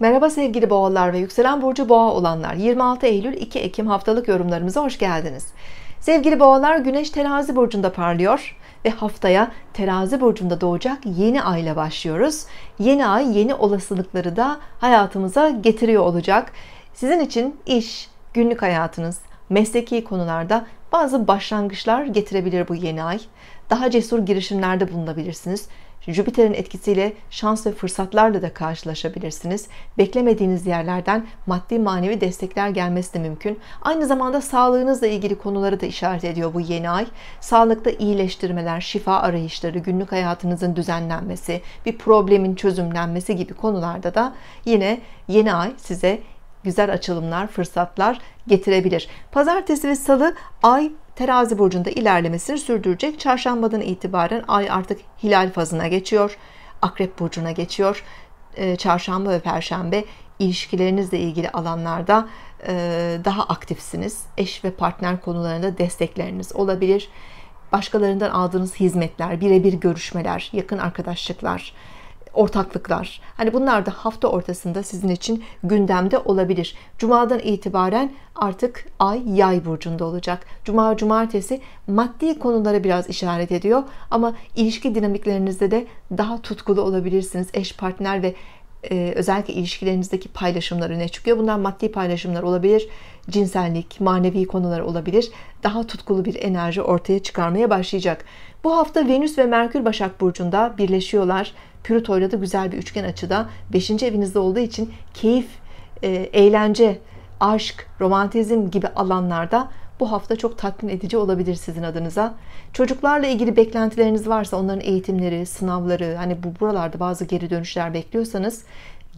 Merhaba sevgili boğalar ve yükselen burcu boğa olanlar 26 Eylül 2 Ekim haftalık yorumlarımıza hoş geldiniz sevgili boğalar Güneş terazi burcunda parlıyor ve haftaya terazi burcunda doğacak yeni ayla başlıyoruz yeni ay yeni olasılıkları da hayatımıza getiriyor olacak sizin için iş günlük hayatınız mesleki konularda bazı başlangıçlar getirebilir bu yeni ay daha cesur girişimlerde bulunabilirsiniz Jüpiter'in etkisiyle şans ve fırsatlarla da karşılaşabilirsiniz. Beklemediğiniz yerlerden maddi manevi destekler gelmesi de mümkün. Aynı zamanda sağlığınızla ilgili konuları da işaret ediyor bu yeni ay. Sağlıkta iyileştirmeler, şifa arayışları, günlük hayatınızın düzenlenmesi, bir problemin çözümlenmesi gibi konularda da yine yeni ay size güzel açılımlar, fırsatlar getirebilir. Pazartesi ve salı ay terazi burcunda ilerlemesini sürdürecek. Çarşambadan itibaren ay artık hilal fazına geçiyor. Akrep burcuna geçiyor. Ee, çarşamba ve perşembe ilişkilerinizle ilgili alanlarda e, daha aktifsiniz. Eş ve partner konularında destekleriniz olabilir. Başkalarından aldığınız hizmetler, birebir görüşmeler, yakın arkadaşlıklar, ortaklıklar. Hani bunlar da hafta ortasında sizin için gündemde olabilir. Cuma'dan itibaren artık ay yay burcunda olacak. Cuma cumartesi maddi konulara biraz işaret ediyor ama ilişki dinamiklerinizde de daha tutkulu olabilirsiniz. Eş partner ve e, özellikle ilişkilerinizdeki paylaşımlar öne çıkıyor. Bundan maddi paylaşımlar olabilir, cinsellik, manevi konular olabilir. Daha tutkulu bir enerji ortaya çıkarmaya başlayacak. Bu hafta Venüs ve Merkür Başak Burcu'nda birleşiyorlar. Plüto'yla da güzel bir üçgen açıda. beşinci evinizde olduğu için keyif, e, eğlence, aşk, romantizm gibi alanlarda bu hafta çok tatmin edici olabilir sizin adınıza. Çocuklarla ilgili beklentileriniz varsa onların eğitimleri, sınavları hani bu buralarda bazı geri dönüşler bekliyorsanız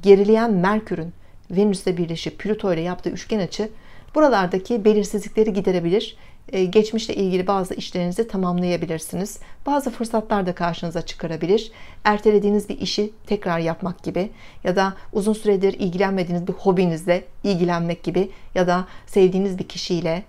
gerileyen Merkür'ün Venüs'le birleşip Plüto ile yaptığı üçgen açı buralardaki belirsizlikleri giderebilir. Ee, geçmişle ilgili bazı işlerinizi tamamlayabilirsiniz. Bazı fırsatlar da karşınıza çıkarabilir. Ertelediğiniz bir işi tekrar yapmak gibi ya da uzun süredir ilgilenmediğiniz bir hobinizle ilgilenmek gibi ya da sevdiğiniz bir kişiyle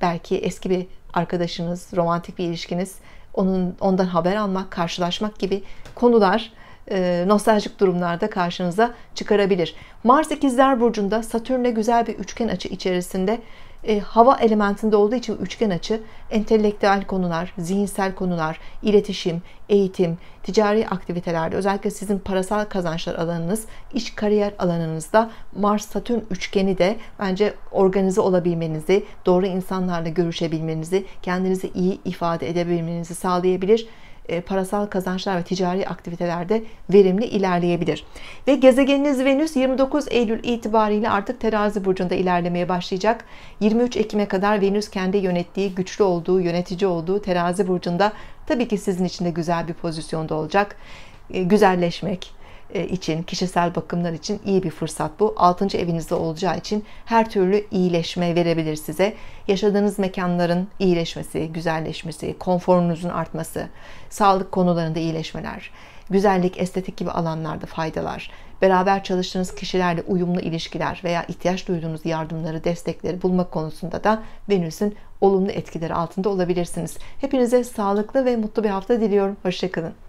belki eski bir arkadaşınız, romantik bir ilişkiniz, onun ondan haber almak, karşılaşmak gibi konular e, nostaljik durumlarda karşınıza çıkarabilir. Mars ikizler burcunda Satürn'le güzel bir üçgen açı içerisinde e, hava elementinde olduğu için üçgen açı entelektüel konular, zihinsel konular, iletişim, eğitim, ticari aktivitelerde özellikle sizin parasal kazançlar alanınız, iş kariyer alanınızda Mars-Satürn üçgeni de bence organize olabilmenizi, doğru insanlarla görüşebilmenizi, kendinizi iyi ifade edebilmenizi sağlayabilir. E, parasal kazançlar ve ticari aktivitelerde verimli ilerleyebilir. Ve gezegeniniz Venüs 29 Eylül itibariyle artık terazi burcunda ilerlemeye başlayacak. 23 Ekim'e kadar Venüs kendi yönettiği, güçlü olduğu, yönetici olduğu terazi burcunda tabii ki sizin için de güzel bir pozisyonda olacak. E, güzelleşmek, e, için, kişisel bakımlar için iyi bir fırsat bu. 6. evinizde olacağı için her türlü iyileşme verebilir size. Yaşadığınız mekanların iyileşmesi, güzelleşmesi, konforunuzun artması, sağlık konularında iyileşmeler, güzellik, estetik gibi alanlarda faydalar, beraber çalıştığınız kişilerle uyumlu ilişkiler veya ihtiyaç duyduğunuz yardımları, destekleri bulmak konusunda da Venüs'ün olumlu etkileri altında olabilirsiniz. Hepinize sağlıklı ve mutlu bir hafta diliyorum. Hoşçakalın.